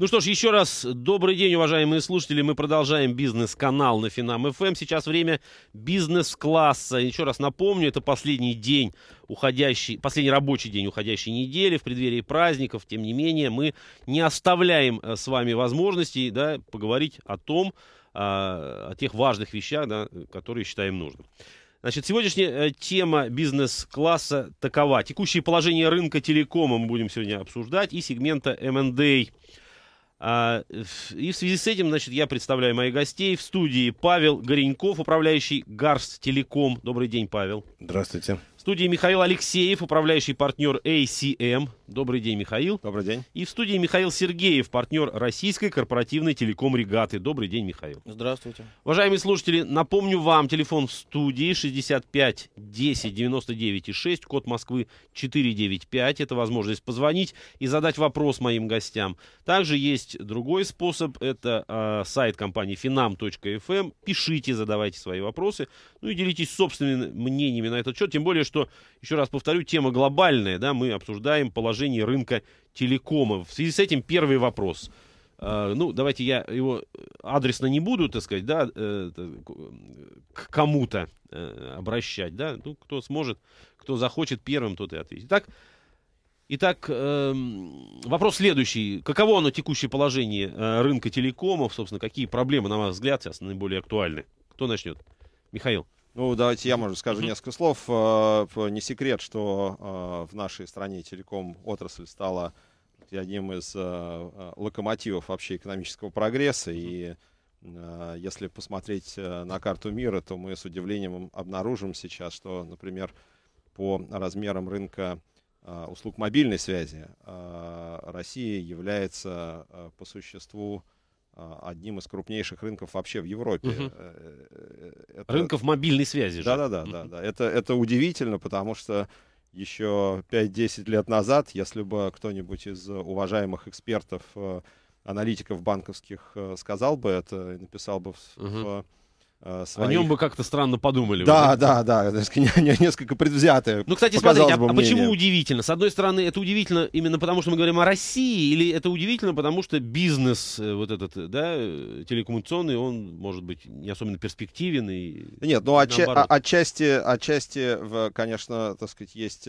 Ну что ж, еще раз добрый день, уважаемые слушатели. Мы продолжаем бизнес-канал на Финам ФМ. Эм. Сейчас время бизнес-класса. Еще раз напомню, это последний день уходящий, последний рабочий день уходящей недели в преддверии праздников. Тем не менее, мы не оставляем э, с вами возможности да, поговорить о том, а, о тех важных вещах, да, которые считаем нужным. Значит, сегодняшняя э, тема бизнес-класса такова. Текущее положение рынка телекома мы будем сегодня обсуждать и сегмента M&A. Эм а, и в связи с этим, значит, я представляю моих гостей. В студии Павел Гореньков, управляющий Гарст Телеком. Добрый день, Павел. Здравствуйте. В студии Михаил Алексеев, управляющий партнер ACM. Добрый день, Михаил. Добрый день. И в студии Михаил Сергеев, партнер российской корпоративной телеком «Регаты». Добрый день, Михаил. Здравствуйте. Уважаемые слушатели, напомню вам, телефон в студии 65 10 99 6, код Москвы 495. Это возможность позвонить и задать вопрос моим гостям. Также есть другой способ, это э, сайт компании finam.fm. Эм. Пишите, задавайте свои вопросы, ну и делитесь собственными мнениями на этот счет. Тем более, что, еще раз повторю, тема глобальная, да, мы обсуждаем положение положении рынка телекома. В связи с этим первый вопрос. А, ну, давайте я его адресно не буду, так сказать, да, э, к кому-то э, обращать, да, ну, кто сможет, кто захочет первым, тот и ответит. Итак, Итак, эм, вопрос следующий. Каково оно текущее положение э, рынка телекомов? Собственно, какие проблемы, на ваш взгляд, сейчас наиболее актуальны? Кто начнет? Михаил. Ну, давайте я, может, скажу несколько слов. Э, не секрет, что э, в нашей стране телеком-отрасль стала одним из э, локомотивов вообще экономического прогресса. И если посмотреть на карту мира, то мы с удивлением обнаружим сейчас, что, например, по размерам рынка услуг мобильной связи Россия является по существу а, одним из крупнейших рынков вообще в Европе. Угу. Это... Рынков мобильной связи. Да-да-да. Угу. Да, да. Это, это удивительно, потому что еще 5-10 лет назад, если бы кто-нибудь из уважаемых экспертов, э, аналитиков банковских сказал бы это написал бы в, угу. в Э, своих... О нем бы как-то странно подумали. Да, бы. да, да, несколько предвзятые. Ну, кстати, смотрите, а, а почему удивительно? С одной стороны, это удивительно именно потому, что мы говорим о России, или это удивительно, потому что бизнес э, вот этот, э, да, телекоммуникационный, он может быть не особенно перспективен и Нет, ну, отча- а, отчасти, отчасти, конечно, так сказать, есть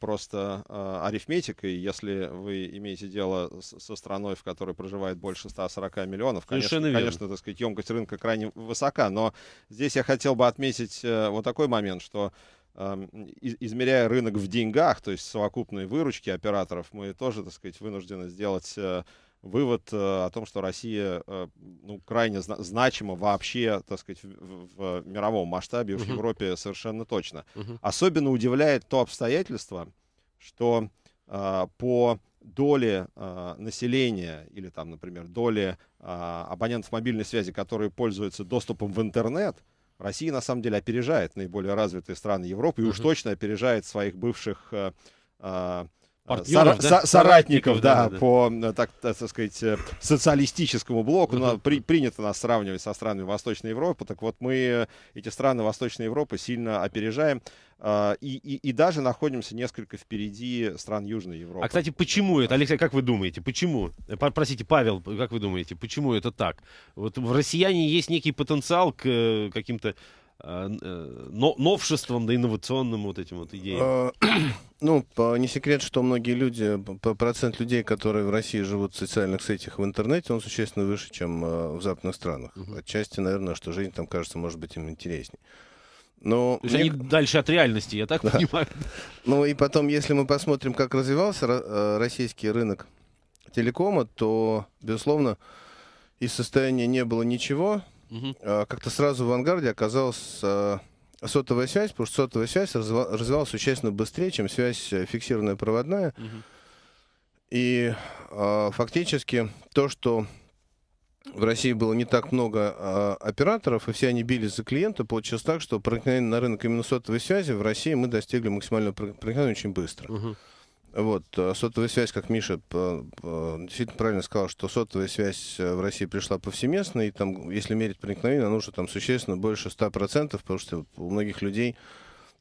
просто арифметика, и если вы имеете дело со страной, в которой проживает больше 140 миллионов, конечно, конечно так сказать, емкость рынка крайне высока, но но здесь я хотел бы отметить э, вот такой момент, что эм, измеряя рынок в деньгах, то есть совокупные выручки операторов, мы тоже, так сказать, вынуждены сделать э, вывод э, о том, что Россия ну, крайне значима вообще, так сказать, в, в мировом масштабе, уж uh-huh. в Европе совершенно точно. Uh-huh. Особенно удивляет то обстоятельство, что по доли э, населения или там, например, доли э, абонентов мобильной связи, которые пользуются доступом в интернет, Россия на самом деле опережает наиболее развитые страны Европы и уж точно опережает своих бывших э, э, партнеров, Сора- да? соратников, да, да, да, по, так, так сказать, э, социалистическому блоку. Но при, принято нас сравнивать со странами Восточной Европы. Так вот, мы э, эти страны Восточной Европы сильно опережаем. Э, и, и, и даже находимся несколько впереди стран Южной Европы. А, кстати, почему это, Алексей, как вы думаете, почему? Простите, Павел, как вы думаете, почему это так? Вот в россияне есть некий потенциал к каким-то Э, э, но, новшеством, да инновационным вот этим вот идеям? Э, ну, не секрет, что многие люди, процент людей, которые в России живут в социальных сетях в интернете, он существенно выше, чем в западных странах. Угу. Отчасти, наверное, что жизнь там кажется, может быть, им интереснее. Но То есть мне... они дальше от реальности, я так да. понимаю. Ну и потом, если мы посмотрим, как развивался российский рынок телекома, то, безусловно, из состояния не было ничего, а, как-то сразу в «Ангарде» оказалась а, сотовая связь, потому что сотовая связь развивалась существенно быстрее, чем связь э, фиксированная проводная. И э, фактически то, что в России было не так много э, операторов, и все они бились за клиента, получилось так, что проникновение на рынок именно сотовой связи в России мы достигли максимального проникновения очень быстро. Угу. Вот, э, сотовая связь, как Миша действительно правильно сказал, что сотовая связь э, в России пришла повсеместно, и там, если мерить проникновение, она уже там существенно больше 100%, потому что у многих людей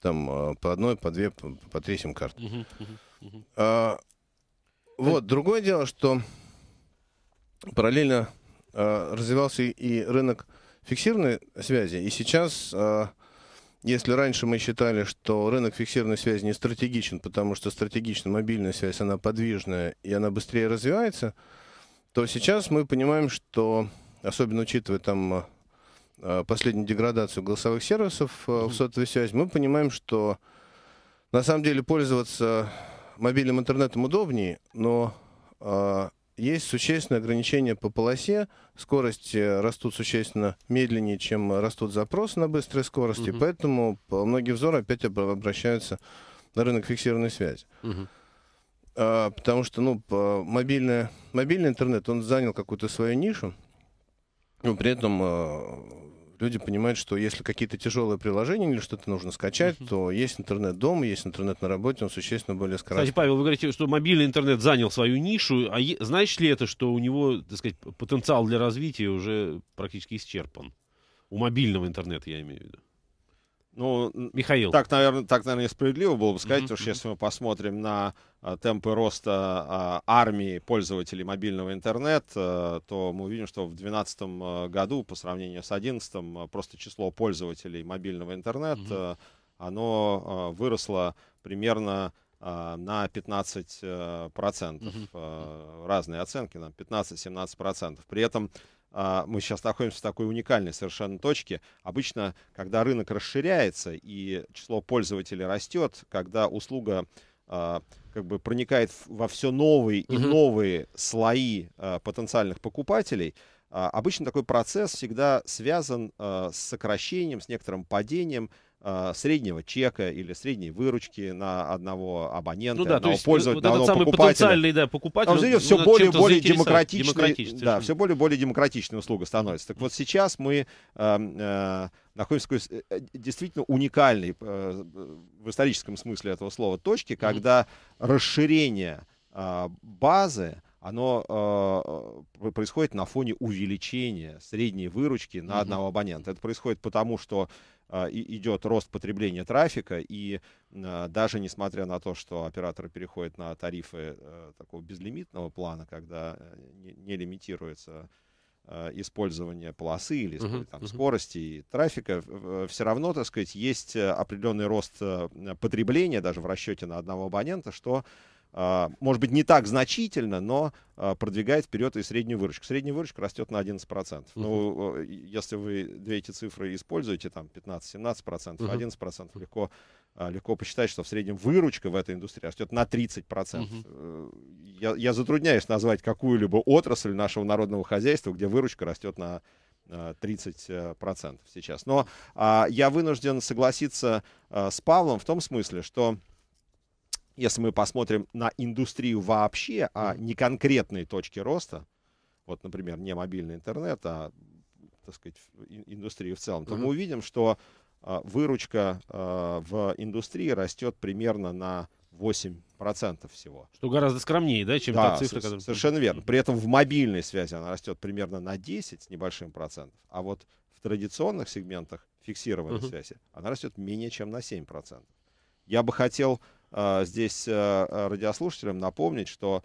там э, по одной, по две, по, по три сим-карт. Uh-huh, uh-huh, uh-huh. а, вот, другое дело, что параллельно а, развивался и рынок фиксированной связи, и сейчас а, если раньше мы считали, что рынок фиксированной связи не стратегичен, потому что стратегична мобильная связь, она подвижная и она быстрее развивается, то сейчас мы понимаем, что, особенно учитывая там э, последнюю деградацию голосовых сервисов э, в сотовой связи, мы понимаем, что на самом деле пользоваться мобильным интернетом удобнее, но э, есть существенное ограничение по полосе, скорости э, растут существенно медленнее, чем растут запросы на быстрые скорости, угу. поэтому многие взоры опять обращаются на рынок фиксированной связи. Угу. А, потому что ну, мобильный мобильный интернет, он занял какую-то свою нишу, но при этом э, люди понимают, что если какие-то тяжелые приложения или что-то нужно скачать, uh-huh. то есть интернет дома, есть интернет на работе, он существенно более скоростный. Кстати, Павел, вы говорите, что мобильный интернет занял свою нишу. А е- значит ли это, что у него, так сказать, потенциал для развития уже практически исчерпан? У мобильного интернета, я имею в виду. Ну, Михаил. Так, наверное, так, наверное, несправедливо было бы сказать, mm-hmm. что если мы посмотрим на а, темпы роста а, армии пользователей мобильного интернета, то мы увидим, что в 2012 а, году по сравнению с 2011 просто число пользователей мобильного интернета, mm-hmm. оно выросло примерно на 15%. Mm-hmm. Разные оценки, на 15-17%. При этом а, мы сейчас находимся в такой уникальной совершенно точке. Обычно, когда рынок расширяется и число пользователей растет, когда услуга а, как бы проникает во все новые и новые слои а, потенциальных покупателей, обычно такой процесс всегда связан с сокращением, с некоторым падением, а, среднего чека или средней выручки на одного абонента, ну, да, одного то есть, пользователя, вот одного самый покупателя. потенциальный да, покупатель. все он более и более демократичный, да, все более и более демократичная услуга становится. Так вот сейчас мы эм, э, находимся в такой э, действительно уникальной э, в историческом смысле этого слова точке, когда mm-hmm. расширение э, базы оно э, э происходит на фоне увеличения средней выручки на mm-hmm. одного абонента. Это происходит потому, что а, идет рост потребления трафика, и а, даже несмотря на то, что операторы переходят на тарифы э, такого безлимитного плана, когда э, не лимитируется а, использование полосы или uh-huh, там, uh-huh. скорости и трафика, э, все равно, так сказать, есть определенный рост потребления даже в расчете на одного абонента, что а, может быть, не так значительно, но а, продвигает вперед и среднюю выручку. Средняя выручка растет на 11%. Uh-huh. Ну, если вы две эти цифры используете, там 15-17%, uh-huh. 11% легко, а, легко посчитать, что в среднем выручка в этой индустрии растет на 30%. Uh-huh. Э, я, я затрудняюсь назвать какую-либо отрасль нашего народного хозяйства, где выручка растет на 30% сейчас. Но я вынужден согласиться с Павлом в том смысле, что если мы посмотрим на индустрию вообще, а не конкретные точки роста, вот, например, не мобильный интернет, а, так сказать, индустрию в целом, то угу. мы увидим, что а, выручка а, в индустрии растет примерно на 8% всего. Что гораздо скромнее, да, чем да, та цифра, которая... совершенно верно. При этом в мобильной связи она растет примерно на 10 с небольшим процентом, а вот в традиционных сегментах фиксированной uh-huh. связи она растет менее чем на 7%. Я бы хотел Э, здесь э, э, радиослушателям напомнить, что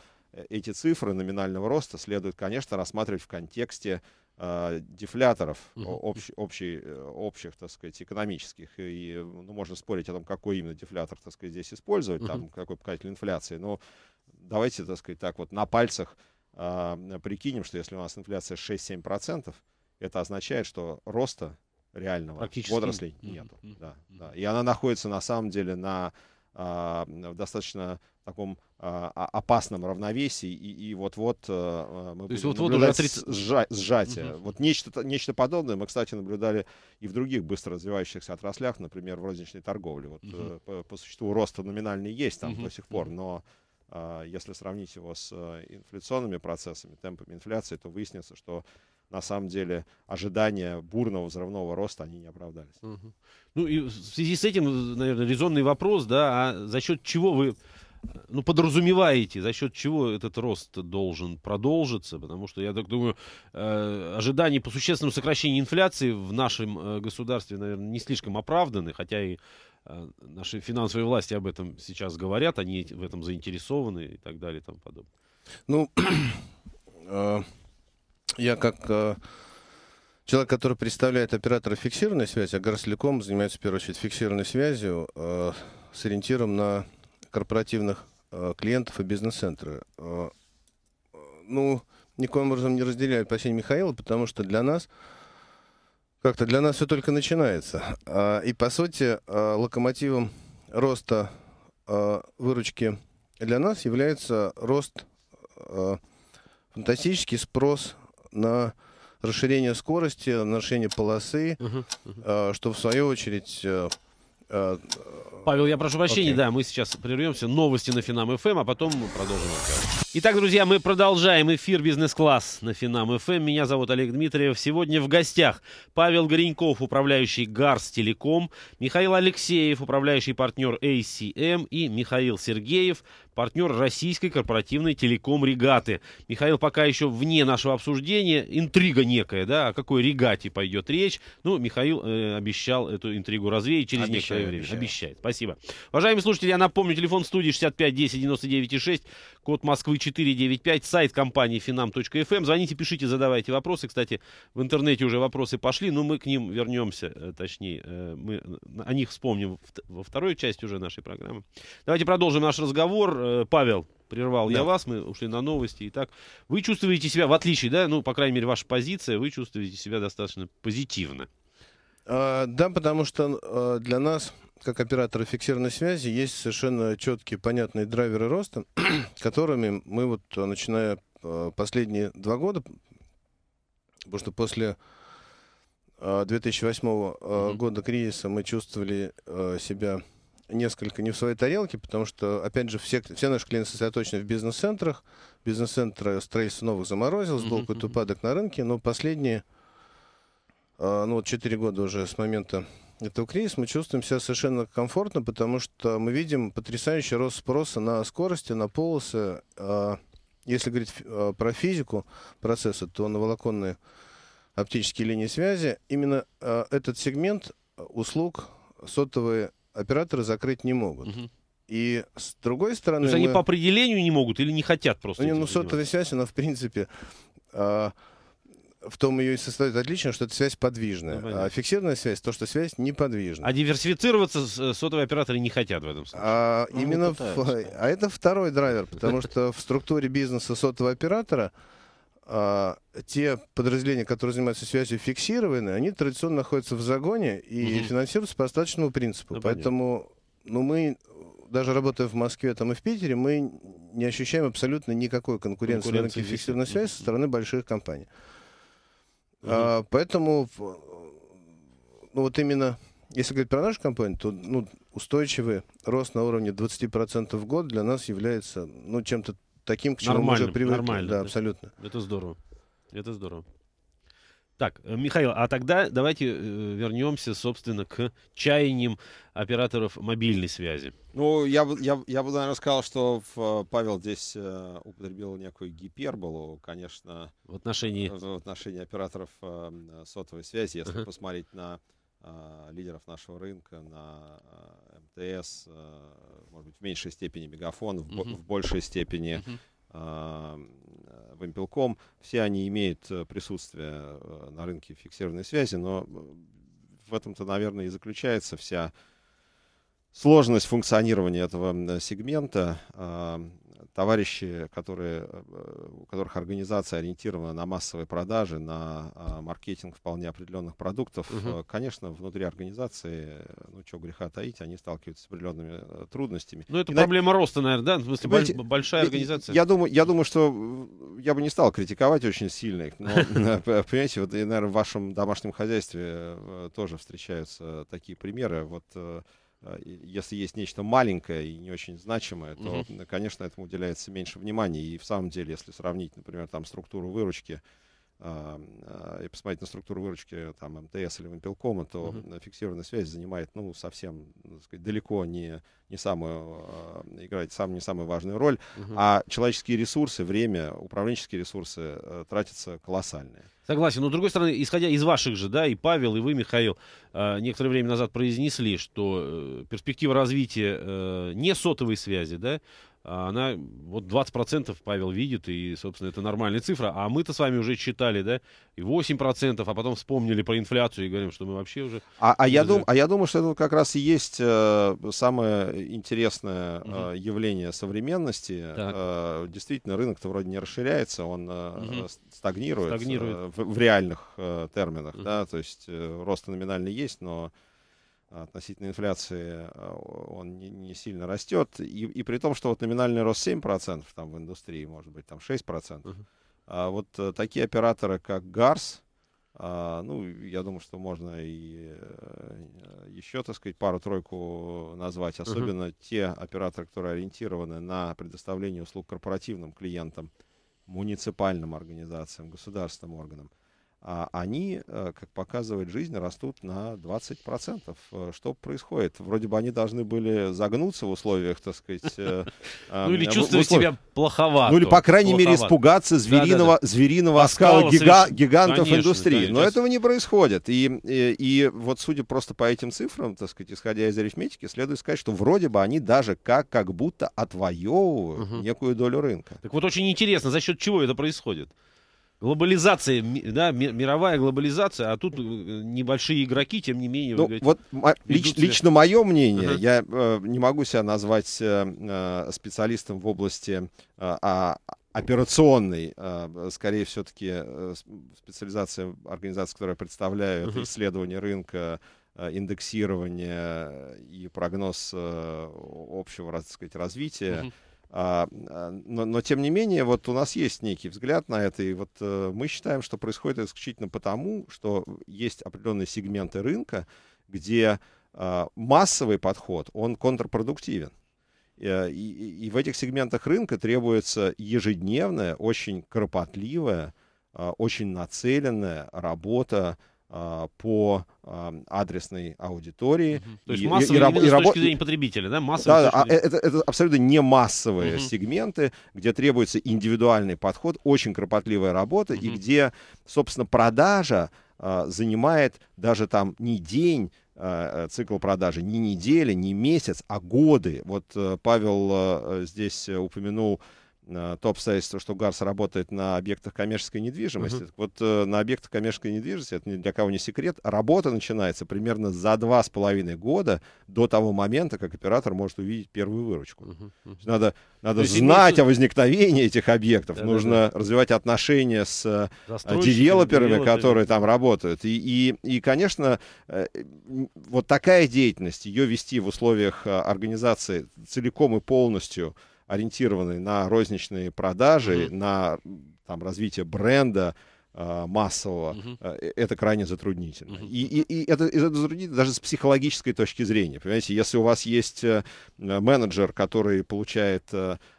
эти цифры номинального роста следует, конечно, рассматривать в контексте дефляторов угу. общ, общий, общих, так сказать, экономических. И ну, можно спорить о том, какой именно дефлятор, так сказать, здесь использовать, там какой показатель инфляции. Но давайте, так сказать, так вот на пальцах э, прикинем, что если у нас инфляция 6-7%, это означает, что роста реального отраслей нету. Угу. Да, да. И она находится на самом деле на а, в достаточно таком а, опасном равновесии, и, и вот-вот а, мы То будем есть, вот наблюдать уже 30... сжа- сжатие. Угу. Вот нечто, нечто подобное мы, кстати, наблюдали и в других быстро развивающихся отраслях, например, в розничной торговле. Вот угу. по, по существу роста номинальный есть там угу. до сих пор, но если сравнить его с э, инфляционными процессами, темпами инфляции, то выяснится, что на самом деле ожидания бурного взрывного роста они не оправдались. Угу. Ну и в связи с этим, наверное, резонный вопрос, да, а за счет чего вы ну, подразумеваете, за счет чего этот рост должен продолжиться, потому что, я так думаю, э, ожидания по существенному сокращению инфляции в нашем э, государстве, наверное, не слишком оправданы, хотя и э, наши финансовые власти об этом сейчас говорят, они в этом заинтересованы и так далее и тому подобное. Ну, я как э, человек, который представляет оператора фиксированной связи, а Горслеком занимается, в первую очередь, фиксированной связью э, с ориентиром на корпоративных э, клиентов и бизнес-центры. Э, ну, никоим образом не разделяю опасения Михаила, потому что для нас как-то для нас все только начинается. Э, и, по сути, э, локомотивом роста э, выручки для нас является рост, э, фантастический спрос на расширение скорости, на расширение полосы, угу, угу. что в свою очередь э, э, Павел, я прошу прощения, okay. да, мы сейчас прервемся. Новости на Финам ФМ, эм, а потом мы продолжим. Итак, друзья, мы продолжаем эфир «Бизнес-класс» на Финам ФМ. Эм. Меня зовут Олег Дмитриев. Сегодня в гостях Павел Гореньков, управляющий ГАРС Телеком, Михаил Алексеев, управляющий партнер ACM эм», и Михаил Сергеев, партнер российской корпоративной телеком «Регаты». Михаил пока еще вне нашего обсуждения. Интрига некая, да, о какой регате пойдет речь. Ну, Михаил э, обещал эту интригу развеять через обещаю, некоторое время. Обещаю. Обещает. Спасибо. Уважаемые слушатели, я напомню, телефон студии 65 10 99 6, код Москвы 495, сайт компании finam.fm. Эм. Звоните, пишите, задавайте вопросы. Кстати, в интернете уже вопросы пошли, но мы к ним вернемся, э, точнее, э, мы о них вспомним во второй части уже нашей программы. Давайте продолжим наш разговор. Э, Павел, прервал да. я вас, мы ушли на новости. Итак, вы чувствуете себя, в отличие, да, ну, по крайней мере, ваша позиция, вы чувствуете себя достаточно позитивно. А, да, потому что а, для нас как оператора фиксированной связи есть совершенно четкие, понятные драйверы роста, которыми мы вот, а, начиная а, последние два года, потому что после 2008 а, -го года кризиса мы чувствовали себя несколько не в своей тарелке, потому что, опять же, все, все наши клиенты сосредоточены в бизнес-центрах. Бизнес-центры строительство новых заморозил, был какой-то упадок на рынке, но последние ну, вот 4 года уже с момента этого кризиса мы чувствуем себя совершенно комфортно, потому что мы видим потрясающий рост спроса на скорости, на полосы. А, если говорить а, про физику процесса, то на волоконные оптические линии связи именно а, этот сегмент услуг сотовые операторы закрыть не могут. Угу. И с другой стороны... То есть мы... они по определению не могут или не хотят просто? Ну, ну сотовая связь, она в принципе в том ее и состоит отлично, что эта связь подвижная. Ну, а фиксированная связь, то, что связь неподвижна. А диверсифицироваться э, сотовые операторы не хотят в этом случае. А, ну, именно в, а это второй драйвер, потому что в структуре бизнеса сотового оператора а, те подразделения, которые занимаются связью фиксированной, они традиционно находятся в загоне и угу. финансируются по остаточному принципу. Ну, Поэтому ну, мы даже работая в Москве, там и в Питере, мы не ощущаем абсолютно никакой конкуренции, конкуренции на рынке фиксированной связи со стороны больших компаний. Угу. А, поэтому, ну вот именно, если говорить про нашу компанию, то ну, устойчивый рост на уровне 20% в год для нас является ну, чем-то таким, к чему нормальным, мы уже привыкли. Нормально, да, да, абсолютно. Это здорово. Это здорово. Так, э, Михаил, а тогда давайте э, вернемся, собственно, к чаяниям операторов мобильной связи. Ну, я бы, я, я бы, наверное, сказал, что в, э, Павел здесь э, употребил некую гиперболу, конечно. В отношении? В, в отношении операторов э, сотовой связи, если uh-huh. посмотреть на э, лидеров нашего рынка, на э, МТС, э, может быть, в меньшей степени Мегафон, uh-huh. в, в большей степени... Uh-huh Э, Вимпелком, все они имеют э, присутствие э, на рынке фиксированной связи, но в этом-то, наверное, и заключается вся сложность функционирования этого сегмента товарищи, которые, э, у которых организация ориентирована на массовые продажи, на а, маркетинг вполне определенных продуктов, угу. конечно, внутри организации, э, ну что греха таить, они сталкиваются с определенными трудностями. Ну это И проблема на... роста, наверное, да? В смысле, Понимаете, большая организация. Я думаю, я думаю, что я бы не стал критиковать очень сильно их, но, понимаете, вот, наверное, в вашем домашнем хозяйстве тоже встречаются такие примеры. Вот а, если есть нечто маленькое и не очень значимое, то, угу. конечно, этому уделяется меньше внимания. И в самом деле, если сравнить, например, там структуру выручки а, а, и посмотреть на структуру выручки там, МТС или Вимпелкома, то uh-huh. фиксированная связь занимает ну, совсем сказать, далеко не, не самую, а, играет сам, не самую важную роль, uh-huh. а человеческие ресурсы, время, управленческие ресурсы э, тратятся колоссальные. Согласен. Но, с другой стороны, исходя из ваших же, да, и Павел, и вы, Михаил, э, некоторое время назад произнесли, что э, перспектива развития не сотовой связи, да, а, она вот 20% Павел видит, и, собственно, это нормальная цифра. А мы-то с вами уже читали, да, и 8%, а потом вспомнили про инфляцию и говорим, что мы вообще уже... А, а, я, дум, а я думаю, что это как раз и есть э, самое интересное э, явление современности. Э, действительно, рынок-то вроде не расширяется, он э, стагнирует, стагнирует. Э, в, в реальных э, терминах, да, то есть э, рост номинальный есть, но относительно инфляции э, он не, не сильно растет. И, и при том, что вот номинальный рост 7%, там в индустрии, может быть, там 6%. Uh-huh. А вот э, такие операторы, как ГАРС, а, ну, я думаю, что можно и э, еще, так сказать, пару-тройку назвать. Особенно uh-huh. те операторы, которые ориентированы на предоставление услуг корпоративным клиентам, муниципальным организациям, государственным органам а они, э, как показывает жизнь, растут на 20%. Э, что происходит? Вроде бы они должны были загнуться в условиях, так сказать... Э, а, ну или чувствовать себя плоховато. Ну или, по крайней мере, испугаться звериного оскала гигантов индустрии. Но этого не происходит. И вот судя просто по этим цифрам, так сказать, исходя из арифметики, следует сказать, что вроде бы они даже как как будто отвоевывают некую долю рынка. Так вот очень интересно, за счет чего это происходит? глобализация, да, мировая глобализация, а тут э, небольшие игроки, тем не менее. Ну, говорите, вот лич, себя... лично мое мнение, uh-huh. я э, не могу себя назвать э, э, специалистом в области э, а, операционной, э, скорее все-таки э, специализация организации, которая представляет uh-huh. исследование рынка, э, индексирование и прогноз общего, так сказать, развития. Uh-huh. А, а, но, но тем не менее, вот у нас есть некий взгляд на это, и вот э, мы считаем, что происходит это исключительно потому, что есть определенные сегменты рынка, где а, массовый подход, он контрпродуктивен. Э, и, и, и в этих сегментах рынка требуется ежедневная, очень кропотливая, очень нацеленная работа а, по а, адресной аудитории. Угу. То есть и, массовые и, и, и, с точки зрения потребителя, да? Массовые да, а, это, это абсолютно не массовые угу. сегменты, где требуется индивидуальный подход, очень кропотливая работа, угу. и где, собственно, продажа а, занимает даже там не день, а, цикл продажи не недели, не месяц, а годы. Вот э, Павел э, здесь упомянул Э, то обстоятельство, что ГАРС работает на объектах коммерческой недвижимости. Uh-huh. Вот э, на объектах коммерческой недвижимости, это ни для кого не секрет, работа начинается примерно за два с половиной года до того момента, как оператор может увидеть первую выручку. Uh-huh. Uh-huh. Надо, надо есть, знать имеется... о возникновении этих объектов, да, нужно да, да. развивать отношения с э, девелоперами, которые там работают. И, и, и конечно, э, вот такая деятельность, ее вести в условиях э, организации целиком и полностью – ориентированный на розничные продажи, mm-hmm. на там, развитие бренда, а, массового, угу. Uh-huh. это крайне затруднительно. Угу. uh И, и, и это, это затруднительно даже с психологической точки зрения. Понимаете, если у вас есть э, менеджер, который получает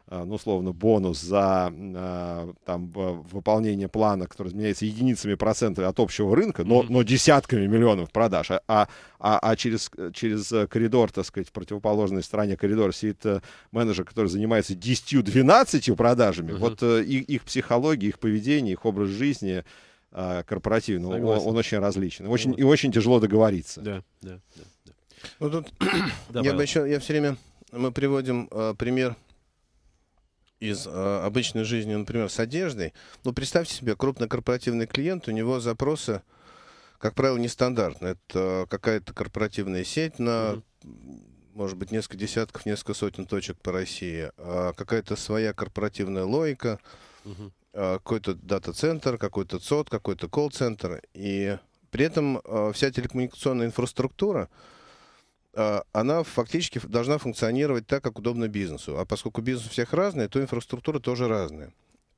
Э, ну, условно, бонус за э, там, выполнение плана, который изменяется единицами процентов от общего рынка, но, но десятками миллионов продаж, а, а, а, а через, через э, коридор, так сказать, в противоположной стороне коридора сидит менеджер, который занимается 10-12 продажами, mm вот их, их психология, их поведение, их образ жизни корпоративный, он, он очень различен. Очень, И очень тяжело договориться. Да, да, да. да. Ну, тут я бы еще, я все время, мы приводим э, пример из э, обычной жизни, например, с одеждой. Ну, представьте себе, крупный корпоративный клиент, у него запросы, как правило, нестандартные. Это какая-то корпоративная сеть на, mm может быть, несколько десятков, несколько сотен точек по России. А какая-то своя корпоративная логика, mm какой-то дата-центр, какой-то ЦОД, какой-то колл-центр. И при этом э, вся телекоммуникационная инфраструктура, а, она фактически должна функционировать так, как удобно бизнесу. А поскольку бизнес у всех разный, то инфраструктура тоже разная.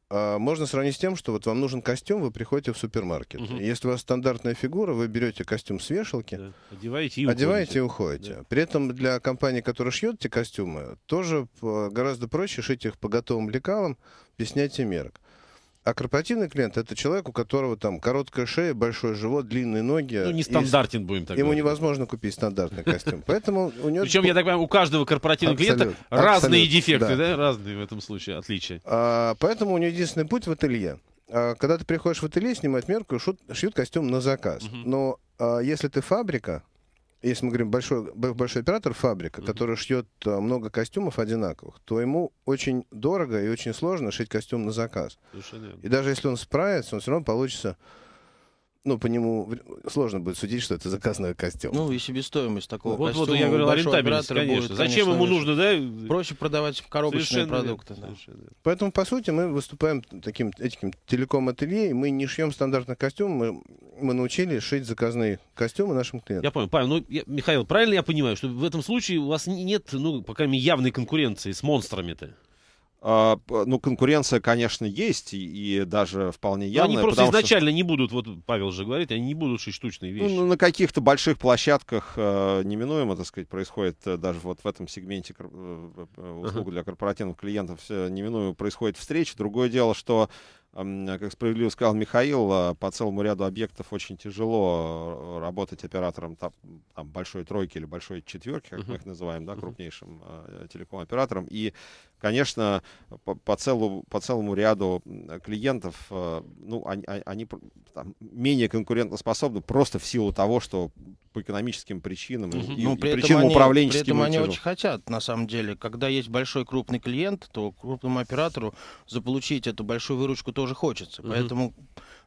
А можно сравнить с тем, что вот вам нужен костюм, вы приходите в супермаркет. Угу. Если у вас стандартная фигура, вы берете костюм с вешалки, да. одеваете и уходите. Одеваете и уходите. Да. При этом для компании, которая шьет эти костюмы, тоже э, гораздо проще шить их по готовым лекалам, без снятия мерок. А корпоративный клиент это человек, у которого там короткая шея, большой живот, длинные ноги. Ну, не стандартен, и... будем так Ему говорить. невозможно купить стандартный костюм. Поэтому у него... Причем, я так понимаю, у каждого корпоративного клиента разные дефекты, да. разные в этом случае отличия. А, поэтому у него единственный путь в ателье. А, когда ты приходишь в ателье, снимать мерку и шьют костюм на заказ. Но а, если ты фабрика, если мы говорим большой, большой оператор, фабрика, mm-hmm. который шьет э, много костюмов одинаковых, то ему очень дорого и очень сложно шить костюм на заказ. Совершенно. И даже если он справится, он все равно получится ну, по нему сложно будет судить, что это заказной костюм. Ну, и себестоимость такого вот, костюма. Вот, я говорил, рентабельность, конечно. Будет, конечно. Зачем ему нужно, да? Э, проще продавать коробочные Совершенно продукты. Да. Поэтому, по сути, мы выступаем таким этим телеком-ателье, и мы не шьем стандартный костюм, мы, мы научили шить заказные костюмы нашим клиентам. Я понял, Павел, ну, я, Михаил, правильно я понимаю, что в этом случае у вас нет, ну, по крайней мере, явной конкуренции с монстрами-то? А, ну, конкуренция, конечно, есть, и, даже вполне явная. Но они просто изначально что... не будут, вот Павел же говорит, они не будут штучные ну, вещи. Ну, на каких-то больших площадках э, неминуемо, так сказать, происходит э, даже вот в этом сегменте э, э, э услуг для корпоративных клиентов э, неминуемо происходит встреча. Другое дело, что как справедливо сказал Михаил, по целому ряду объектов очень тяжело работать оператором там, там, большой тройки или большой четверки, как мы их называем, да, крупнейшим телеком-оператором. И конечно, по, по, целу, по целому ряду клиентов, э, ну, они, а, они там, менее конкурентоспособны просто в силу того, что по экономическим причинам угу. и, ну, и причинам они, управленческим. При этом они очень хотят, на самом деле. Когда есть большой крупный клиент, то крупному оператору заполучить эту большую выручку тоже хочется. Угу. Поэтому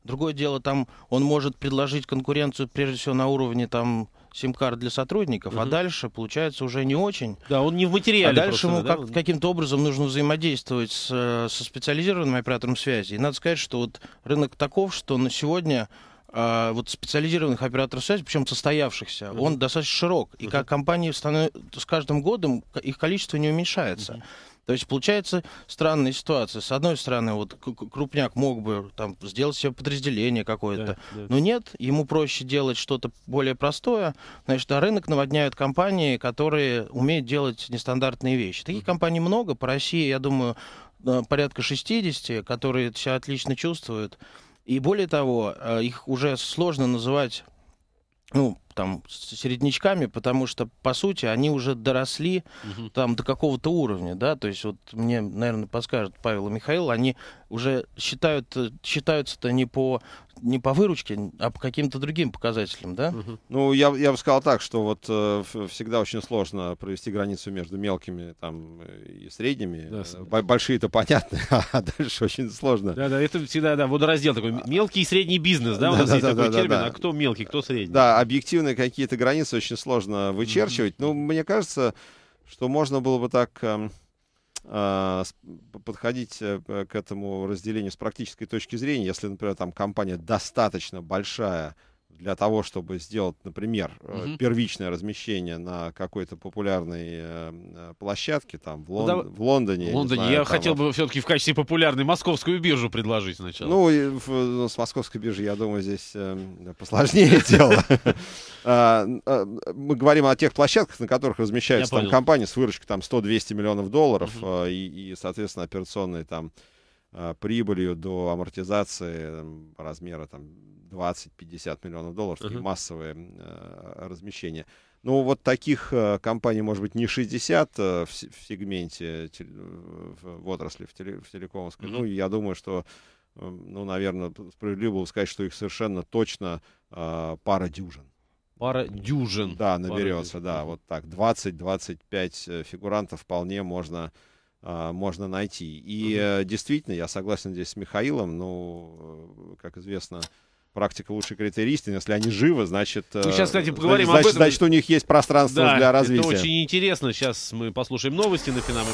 другое дело, там он может предложить конкуренцию прежде всего на уровне там сим-карт для сотрудников, угу. а дальше получается уже не очень. Да, он не в материале. А дальше просто, ему да, как, да? каким-то образом нужно взаимодействовать с, э, со специализированным оператором связи. И надо сказать, что вот рынок таков, что на сегодня э, вот специализированных операторов связи, причем состоявшихся, mm он достаточно широк. И mm как компании станов... с каждым годом их количество не уменьшается. mm то есть получается странная ситуация. С одной стороны, вот крупняк мог бы там сделать себе подразделение какое-то, да, да. но нет, ему проще делать что-то более простое. Значит, а рынок наводняют компании, которые умеют делать нестандартные вещи. Таких компаний много. По России, я думаю, э, порядка 60, которые себя отлично чувствуют. И более того, э, их уже сложно называть ну, там с середнячками, потому что, по сути, они уже доросли угу. там до какого-то уровня, да, то есть вот мне, наверное, подскажет Павел и Михаил, они уже считают, э, считаются-то не по, не по выручке, а по каким-то другим показателям, да? Угу. Ну, я, я бы сказал так, что вот э, всегда очень сложно провести границу между мелкими там и средними. Да, э, большие это понятно, а дальше очень сложно. Да-да, это всегда, да, водораздел такой, мелкий и средний бизнес, да, у нас есть такой термин, а кто мелкий, кто средний. Да, объективно объективные какие-то границы очень сложно вычерчивать. Mm-hmm. Ну, мне кажется, что можно было бы так эм, а, подходить э, к этому разделению с практической точки зрения, если, например, там компания достаточно большая, для того, чтобы сделать, например, угу. первичное размещение на какой-то популярной э, площадке, там, в, Лон... ну, да... в Лондоне. В Лондоне. Я, знаю, я там, хотел бы все-таки в качестве популярной московскую биржу предложить сначала. Ну, и в, ну с московской биржей, я думаю, здесь э, посложнее дело. А, а, мы говорим о тех площадках, на которых размещаются там компании с выручкой там 100-200 миллионов долларов э, и, соответственно, операционные там Э, прибылью до амортизации размера там 20-50 миллионов долларов, uh-huh. массовые э, размещения. Ну, вот таких э, компаний, может быть, не 60 э, в, сегменте, в, отрасли, в, теле, телекомовской. Uh-huh. Ну, я думаю, что, ну, наверное, справедливо было сказать, что их совершенно точно пара дюжин. Пара дюжин. Да, наберется, пара дюжин. да, вот так. 20-25 фигурантов вполне можно а, можно найти. И угу. действительно, я согласен здесь с Михаилом, но, ну, э, как известно, практика лучший критерий Если они живы, значит... Э, мы сейчас, кстати, поговорим значит, об этом. Значит, у них есть пространство да, для развития. это очень интересно. Сейчас мы послушаем новости на Финам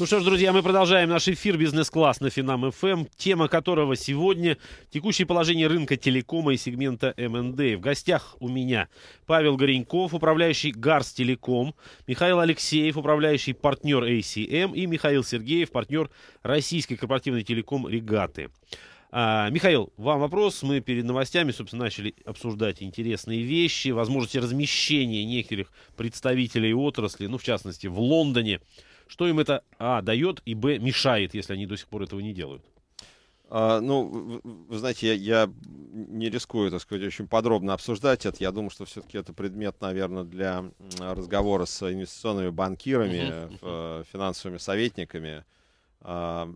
ну что ж, друзья, мы продолжаем наш эфир «Бизнес-класс» на Финам ФМ, эм. тема которого сегодня – текущее положение рынка телекома и сегмента МНД. В гостях у меня Павел Гореньков, управляющий «Гарс Телеком», Михаил Алексеев, управляющий партнер ACM эм», и Михаил Сергеев, партнер российской корпоративной телеком «Регаты». А, Михаил, вам вопрос. Мы перед новостями, собственно, начали обсуждать интересные вещи, возможности размещения некоторых представителей отрасли, ну, в частности, в Лондоне – что им это, а, дает, и, б, мешает, если они до сих пор этого не делают? Uh, ну, вы, вы знаете, я, я не рискую, так сказать, очень подробно обсуждать это. Я думаю, что все-таки это предмет, наверное, для разговора с инвестиционными банкирами, э, финансовыми советниками. А,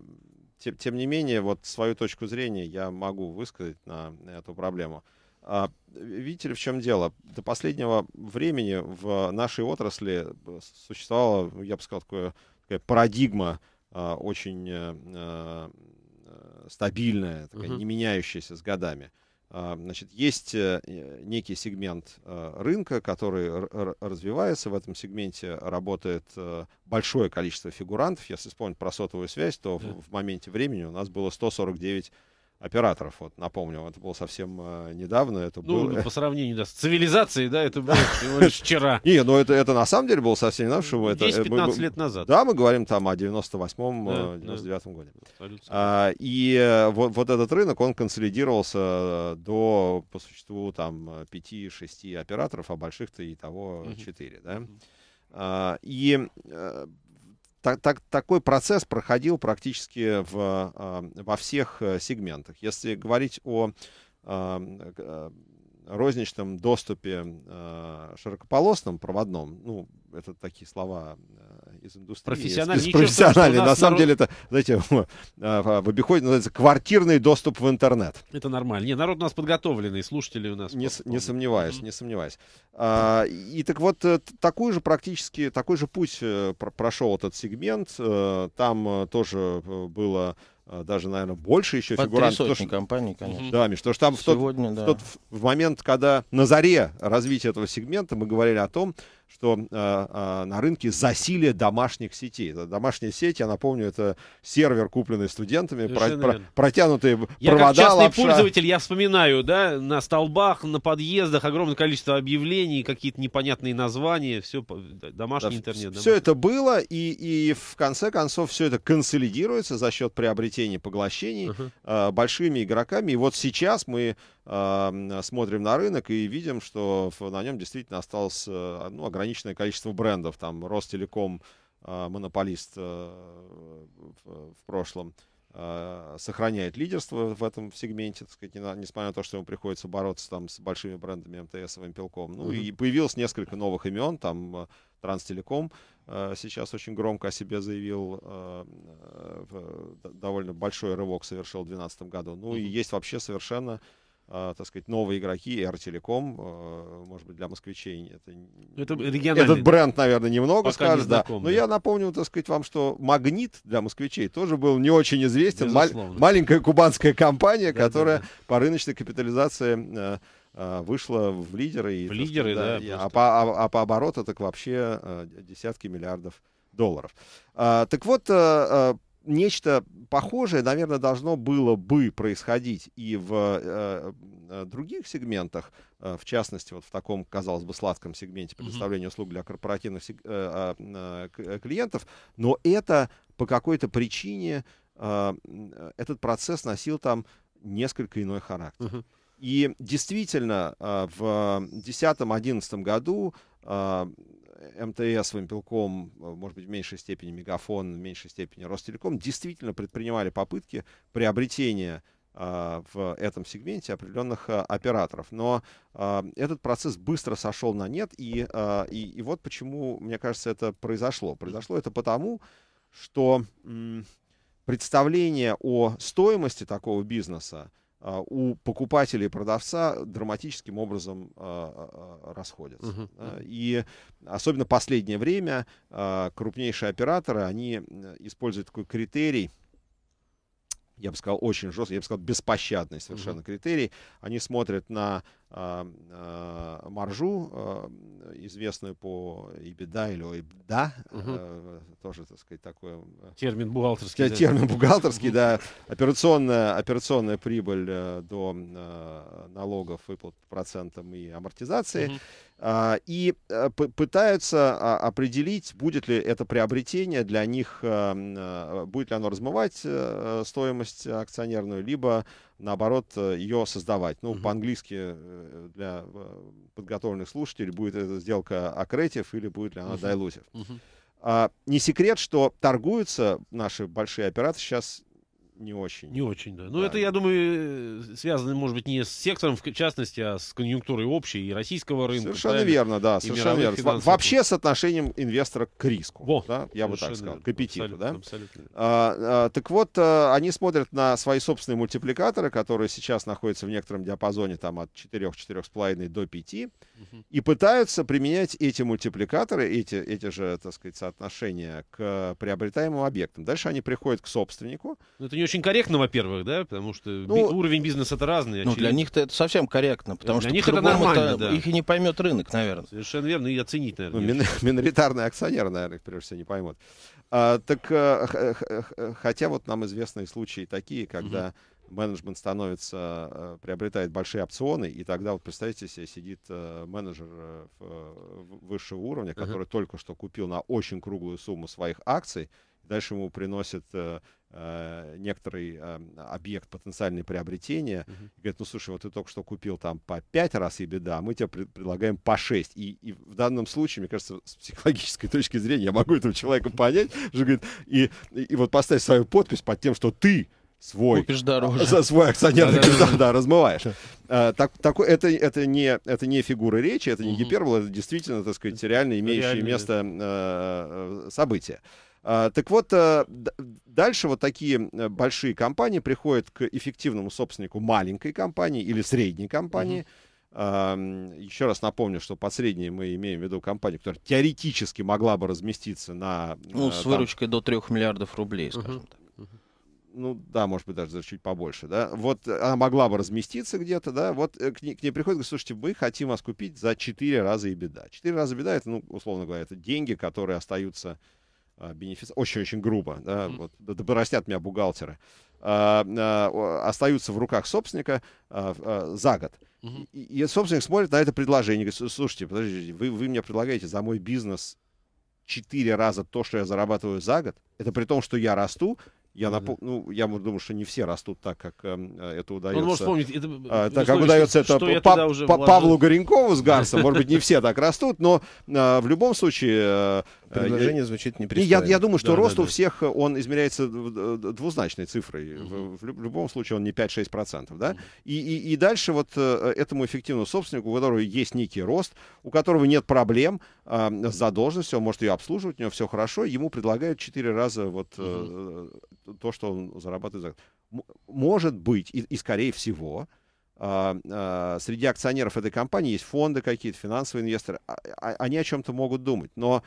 тем, тем не менее, вот свою точку зрения я могу высказать на эту проблему. А, видите ли, в чем дело? До последнего времени в нашей отрасли э, существовала, я бы сказал, такое, такая парадигма а, очень э, э, стабильная, такая, угу. не меняющаяся с годами. А, значит, есть некий сегмент рынка, который развивается. В этом сегменте работает большое количество фигурантов. Если вспомнить про сотовую связь, то да. в моменте времени у нас было 149 операторов. Вот напомню, это было совсем э, недавно. Это ну, было... ну, по сравнению да, с цивилизацией, да, это было всего лишь вчера. Не, ну это, это на самом деле было совсем недавно, что это... 10-15 э, лет назад. Да, мы говорим там о 98-м, да, 99-м э, году. А, и вот, вот этот рынок, он консолидировался до, по существу, там 5-6 операторов, а больших-то и того 4, да. А, и так, так, такой процесс проходил практически в, а, во всех э, сегментах. Если говорить о а, э, розничном доступе э, широкополосном, проводном, ну, это такие слова из индустрии. Профессиональный. Из, профессиональный. На самом народ... деле это, знаете, а, а, в обиходе называется квартирный доступ в интернет. Это нормально. Не, народ у нас подготовленный, слушатели у нас. Не, с, не сомневаюсь, mm-hmm. не сомневаюсь. А, и так вот, э, такой же практически, такой же путь э, прошел этот сегмент. Э, там тоже было даже, наверное, больше еще Под фигурантов. Три что... компаний, конечно. Да, Миш, потому что там Сегодня, в, тот, да. в тот в момент, когда на заре развития этого сегмента мы говорили о том, что э, э, на рынке засилие домашних сетей. Домашние сети, я напомню, это сервер, купленный студентами, про, про, протянутые я провода. Я как частный лапша. пользователь, я вспоминаю, да, на столбах, на подъездах огромное количество объявлений, какие-то непонятные названия, все домашний да, интернет. Домашний. Все это было, и, и в конце концов все это консолидируется за счет приобретения поглощений uh-huh. э, большими игроками. И вот сейчас мы смотрим на рынок и видим, что на нем действительно осталось э, ну, ограниченное количество брендов. Там Ростелеком, а, монополист э, в прошлом, а, сохраняет лидерство в этом сегменте, так сказать, несмотря на то, что ему приходится бороться там с большими брендами МТС и Пелком. Ну mm-hmm. и появилось несколько новых имен, там э, Транстелеком сейчас очень громко о себе заявил, довольно большой рывок совершил в 2012 году. Ну mm-hmm. и есть вообще совершенно а, так сказать, новые игроки, Артелеком, а, может быть, для москвичей это, это региональный... этот бренд, наверное, немного Пока скажет, не знаком, да. Но да. я напомню, так сказать, вам, что Магнит для москвичей тоже был не очень известен. Безусловно. Маленькая кубанская компания, да, которая да, да. по рыночной капитализации а, вышла в лидеры. И, лидеры, сказать, да. да просто. а, по, а, а по обороту так вообще десятки миллиардов долларов. А, так вот, а, нечто похожее, наверное, должно было бы происходить и в э, э, других сегментах, э, в частности, вот в таком, казалось бы, сладком сегменте предоставления услуг для корпоративных э, э, э, э, клиентов, но это по какой-то причине э, этот процесс носил там несколько иной характер. Mm-hmm. И действительно, в 2010-2011 году МТС, Вимпелком, может быть, в меньшей степени Мегафон, в меньшей степени Ростелеком, действительно предпринимали попытки приобретения а, в этом сегменте определенных а, операторов. Но а, этот процесс быстро сошел на нет, и, и, и вот почему, мне кажется, это произошло. Произошло это потому, что представление о стоимости такого бизнеса, а, у покупателя и продавца драматическим образом а, а, расходятся. Uh-huh. И особенно последнее время крупнейшие операторы, они э, используют такой критерий – я бы сказал, очень жесткий, я бы сказал, беспощадный совершенно mm-hmm. критерий. Они смотрят на э, э, маржу, э, известную по EBITDA или EBITDA, mm-hmm. э, тоже, так сказать, такой... Э, термин бухгалтерский. Термин бухгалтерский, да. Операционная, операционная прибыль э, до э, налогов, выплат процентам и амортизации. Mm-hmm. А, и э, пытаются а, определить, будет ли это приобретение для них, эм, э, будет ли оно размывать э, стоимость акционерную, либо наоборот ее создавать. Ну, по-английски для подготовленных слушателей будет эта сделка аккретив или будет ли она дайлузив. Не секрет, что торгуются наши большие операторы сейчас не очень. Не очень, да. Ну, да. это, я думаю, э, связано, может быть, не с сектором, в частности, а с конъюнктурой общей и российского рынка. Совершенно правильно? верно, да, совершенно верно. Финансов. Вообще с отношением инвестора к риску, Во, да, я бы так сказал, верно. к аппетиту, абсолютно, да. Абсолютно. А, а, так вот, а, они смотрят на свои собственные мультипликаторы, которые сейчас находятся в некотором диапазоне там от 4-4,5 до 5, угу. и пытаются применять эти мультипликаторы, эти, эти же, так сказать, соотношения к приобретаемым объектам. Дальше они приходят к собственнику. Но ну, это не очень корректно, во-первых, да, потому что ну, уровень бизнеса-то разный. Очевидно. Ну, для них-то это совсем корректно, потому для что них это нормально, это, да. их и не поймет рынок, наверное. Совершенно верно, и оценить, наверное. Ну, мин- миноритарные акционеры, наверное, их прежде всего не поймут. А, так, а, хотя вот нам известны случаи такие, когда... Угу менеджмент становится, приобретает большие опционы, и тогда, вот представьте себе, сидит менеджер высшего уровня, который uh только что купил на очень круглую сумму своих акций, дальше ему приносит Э, некоторый э, объект потенциальное приобретение, uh-huh. и говорит, ну слушай, вот ты только что купил там по 5 раз и беда, а мы тебе предлагаем по 6. И, и в данном случае, мне кажется, с психологической точки зрения я могу этого человека понять, что говорит, и, и, и вот поставь свою подпись под тем, что ты свой купишь дороже. За свой акционерный да, капитал, да, размываешь. Э, так, такой это, это, не, это не фигура речи, это не гипербола, это действительно, так сказать, реально имеющее место э, э, событие. А, так вот, э, дальше вот такие э, большие компании приходят к эффективному собственнику маленькой компании или средней компании. Угу. Еще раз напомню, что под средней мы имеем в виду компанию, которая теоретически могла бы разместиться на... Ну, э, с там, выручкой до 3 миллиардов рублей, скажем угу. так. Ну да, может быть, даже чуть побольше, да. Вот она могла бы разместиться где-то, да. Вот к ней, к ней приходит, говорит, слушайте, мы хотим вас купить за 4 раза и беда. 4 раза беда, это, ну, условно говоря, это деньги, которые остаются а, бенефис, очень-очень грубо, да, вот, да, да порастят меня бухгалтеры, а, а, остаются в руках собственника а, а, за год. Uh-huh. И, и собственник смотрит на это предложение и говорит, слушайте, подождите, вы, вы мне предлагаете за мой бизнес четыре раза то, что я зарабатываю за год, это при том, что я расту, я, да, напом... да. ну, я думаю, что не все растут так, как эм, э, это удается. Ну, он может вспомнить, это, э, так как удается что, это что па- уже па- Павлу Горенкову с Гарсом. Может быть, не все так растут, но э, в любом случае э, Предложение я, звучит непристойно. Я, я думаю, что да, рост да, у всех, он измеряется двузначной цифрой. Угу. В, в любом случае он не 5-6%. Да? Угу. И, и, и дальше вот э, этому эффективному собственнику, у которого есть некий рост, у которого нет проблем э, а, с задолженностью, он может ее обслуживать, у него все хорошо, ему предлагают 4 раза вот э, э, то, что он зарабатывает. Может быть, и, и скорее всего, а, а, среди акционеров этой компании есть фонды какие-то, финансовые инвесторы, они о чем-то могут думать. Но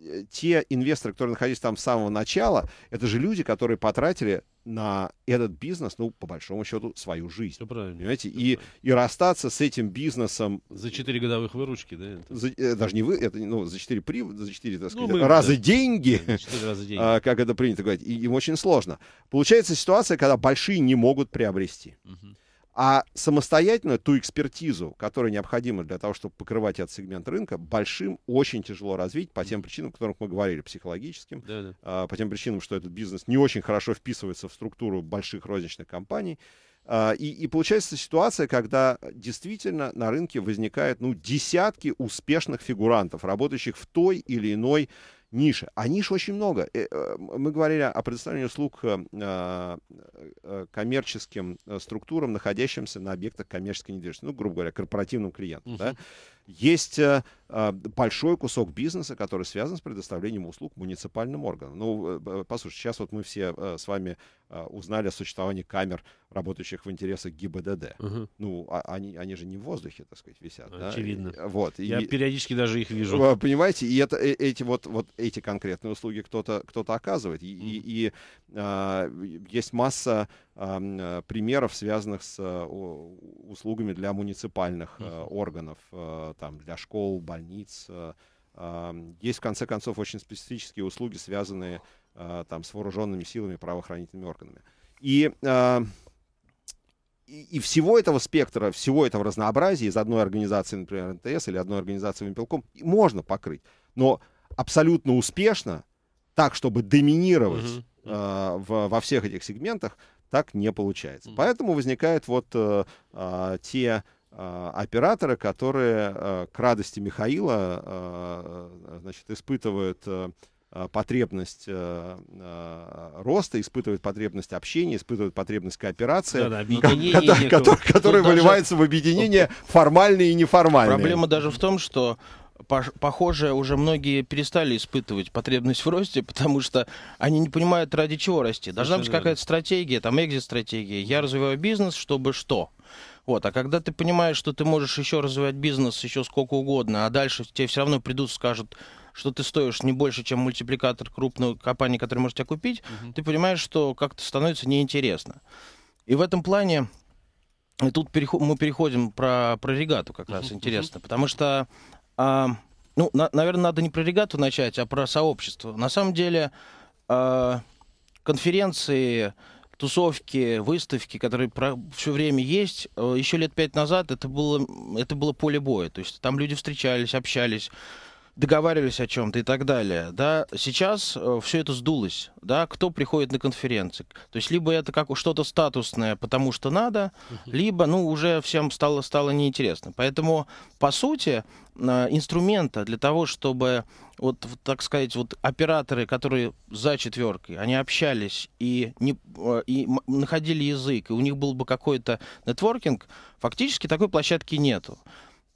Э, те инвесторы, которые находились там с самого начала, это же люди, которые потратили на этот бизнес, ну, по большому счету, свою жизнь. Все правильно. Понимаете? Все и, правильно. и расстаться с этим бизнесом... За 4 годовых выручки, да? Это? За, э, даже не вы, это, ну, за 4 при, за 4, так ну, сказать, ну, мы, раза да. деньги, да, 4 раза деньги. А, как это принято говорить, и, им очень сложно. Получается ситуация, когда большие не могут приобрести. Угу а самостоятельно ту экспертизу, которая необходима для того, чтобы покрывать этот сегмент рынка, большим очень тяжело развить по тем причинам, о которых мы говорили, психологическим, да, да. А, по тем причинам, что этот бизнес не очень хорошо вписывается в структуру больших розничных компаний. А, и, и получается ситуация, когда действительно на рынке возникают ну, десятки успешных фигурантов, работающих в той или иной ниша, А ниш очень много. Э, э, мы говорили о предоставлении услуг э, а, коммерческим структурам, находящимся на объектах коммерческой недвижимости. Ну, грубо говоря, корпоративным клиентам. Uh-huh. Да? Есть Э, большой кусок бизнеса, который связан с предоставлением услуг муниципальным органам. Ну, э, послушайте, сейчас вот мы все э, с вами узнали о существовании камер, работающих в интересах ГИБДД. Угу. Ну, а, они, они же не в воздухе, так сказать, висят. Очевидно. Да? вот. Я и, периодически даже их вижу. Понимаете, и это, эти вот, вот эти конкретные услуги кто-то кто оказывает. И, угу. и, и а, есть масса а, примеров, связанных с а, услугами для муниципальных угу. а, органов, а, там, для школ, больниц. Есть, в конце концов, очень специфические услуги, связанные а, там, с вооруженными силами, правоохранительными органами. А, и, и, всего этого спектра, всего этого разнообразия из одной организации, например, НТС или одной организации Вимпелком, можно покрыть. Но абсолютно успешно, так, чтобы доминировать uh в, во всех этих сегментах, так не получается. Поэтому возникают вот э, э, те а, операторы, которые а, к радости Михаила а, значит, испытывают э, потребность э, роста, испытывают потребность общения, испытывают потребность кооперации, да, да, ко- который, ну, который выливается в объединение формальное и неформальное. Проблема даже в том, что похоже, уже многие перестали испытывать потребность в росте, потому что они не понимают, ради чего расти. Должна быть какая-то стратегия, там экзит-стратегия. Я развиваю бизнес, чтобы что? Вот. А когда ты понимаешь, что ты можешь еще развивать бизнес еще сколько угодно, а дальше тебе все равно придут, скажут, что ты стоишь не больше, чем мультипликатор крупной компании, которая может тебя купить, угу. ты понимаешь, что как-то становится неинтересно. И в этом плане и тут переход, мы переходим про, про регату как раз uh-huh, интересно, uh-huh. потому что, а, ну, на, наверное, надо не про регату начать, а про сообщество. На самом деле а, конференции, тусовки, выставки, которые про... все время есть. Э, Еще лет пять назад это было, это было поле боя. То есть там люди встречались, общались, договаривались о чем-то и так далее, да, сейчас э, все это сдулось, да, кто приходит на конференции, то есть либо это как что-то статусное, потому что надо, либо, ну, уже всем стало, стало неинтересно. Поэтому, по сути, э, инструмента для того, чтобы вот, так сказать, вот операторы, которые за четверкой, они общались и, не, э, и находили язык, и у них был бы какой-то нетворкинг, фактически такой площадки нету.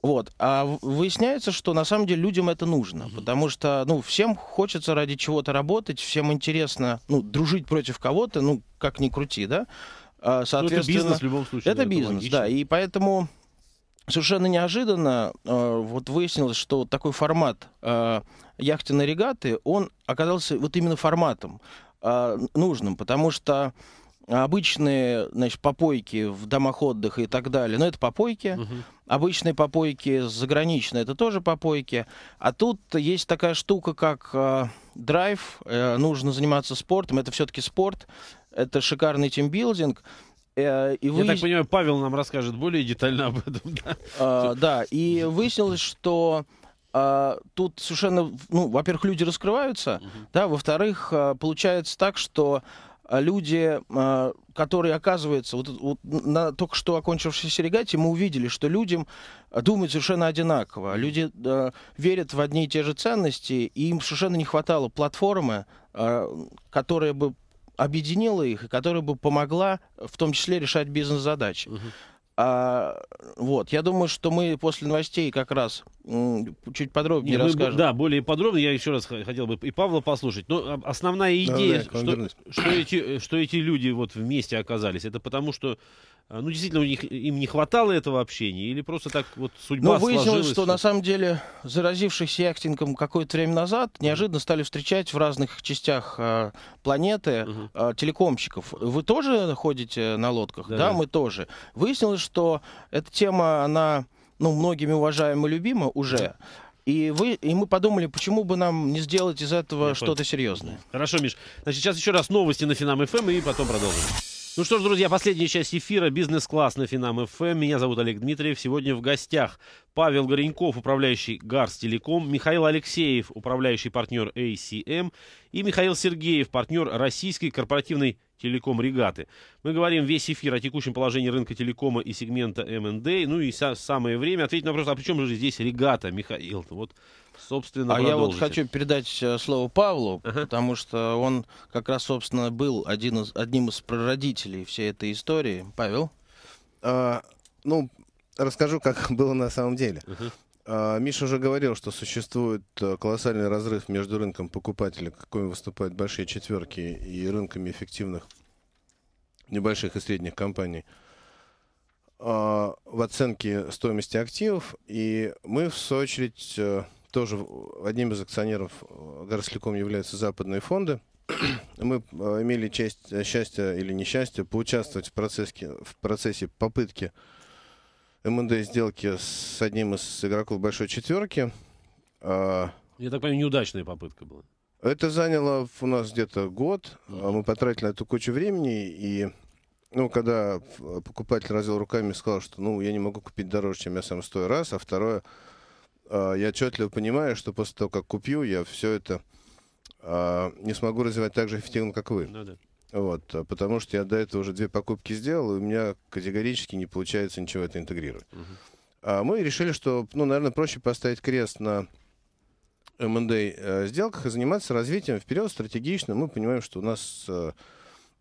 Вот. А выясняется, что на самом деле людям это нужно, mm-hmm. потому что, ну, всем хочется ради чего-то работать, всем интересно, ну, дружить против кого-то, ну, как ни крути, да? А, ну, соответственно, это бизнес в любом случае. Это да, бизнес, это да, и поэтому совершенно неожиданно э, вот выяснилось, что такой формат э, яхтенной регаты, он оказался вот именно форматом э, нужным, потому что обычные значит, попойки в домах отдыха и так далее, но ну, это попойки. Угу. Обычные попойки заграничные, это тоже попойки. А тут есть такая штука, как э, драйв, э, нужно заниматься спортом, это все-таки спорт, это шикарный тимбилдинг. Э, и вы... Я так понимаю, Павел нам расскажет более детально об этом. Да, э, да и выяснилось, что а, тут совершенно, ну, во-первых, люди раскрываются, uh-huh. да, во-вторых, э, получается так, что а люди, а, которые оказываются, вот, вот на только что окончившейся регате мы увидели, что людям а, думают совершенно одинаково. Люди верят в одни и те же ценности, и им совершенно не хватало платформы, которая бы объединила их и которая бы помогла в том числе решать бизнес-задачи. Угу. А, вот, я думаю, что мы после новостей как раз чуть подробнее Нет, расскажем. Мы, да, более подробно. Я еще раз хотел бы и Павла послушать. Но а, основная идея, да, да, что, что, эти, что эти люди вот вместе оказались, это потому что а, ну, действительно, у них, им не хватало этого общения, или просто так вот судьба Ну, выяснилось, сложилась, что, на самом деле, заразившихся яхтингом какое-то время назад неожиданно стали встречать в разных частях э, планеты угу. э, телекомщиков. Вы тоже ходите на лодках? Да. да, мы тоже. Выяснилось, что эта тема, она, ну, многими уважаема и любима уже. И, вы, и мы подумали, почему бы нам не сделать из этого что-то серьезное. Хорошо, Миш. Значит, сейчас еще раз новости на Финам ФМ эм и потом продолжим. Ну что ж, друзья, последняя часть эфира «Бизнес-класс» на Финам ФМ. Меня зовут Олег Дмитриев. Сегодня в гостях Павел Гореньков, управляющий Гарс Телеком, Михаил Алексеев, управляющий партнер ACM, эм», и Михаил Сергеев, партнер российской корпоративной телеком регаты. Мы говорим весь эфир о текущем положении рынка телекома и сегмента МНД. Ну и самое время ответить на вопрос, а при чем же здесь регата, Михаил? Вот собственно, А я вот хочу передать э, слово Павлу, ага. потому что он как раз, собственно, был один из, одним из прародителей всей этой истории. Павел? А, ну, расскажу, как было на самом деле. Ага. Миша уже говорил, что существует э, колоссальный разрыв между рынком покупателя, каким выступают большие четверки, и рынками эффективных небольших и средних компаний а, в оценке стоимости активов. И мы, в свою очередь, э, тоже э, одним из акционеров э, Горслеком являются западные фонды. Мы э, имели честь, счастье или несчастье поучаствовать в процессе, в процессе попытки МНД сделки с одним из игроков большой четверки. А, я так понимаю, неудачная попытка была. Это заняло у нас где-то год. А, мы потратили на эту кучу времени. И ну, когда покупатель развел руками и сказал, что ну, я не могу купить дороже, чем я сам стою раз, а второе, а, я отчетливо понимаю, что после того, как купью, я все это а, не смогу развивать так же эффективно, как вы. Ну, да. Вот, а потому что я до этого уже две покупки сделал, и у меня категорически не получается ничего это интегрировать. Угу. А мы решили, что, ну, наверное, проще поставить крест на МНД сделках и заниматься развитием вперед стратегично. Мы понимаем, что у нас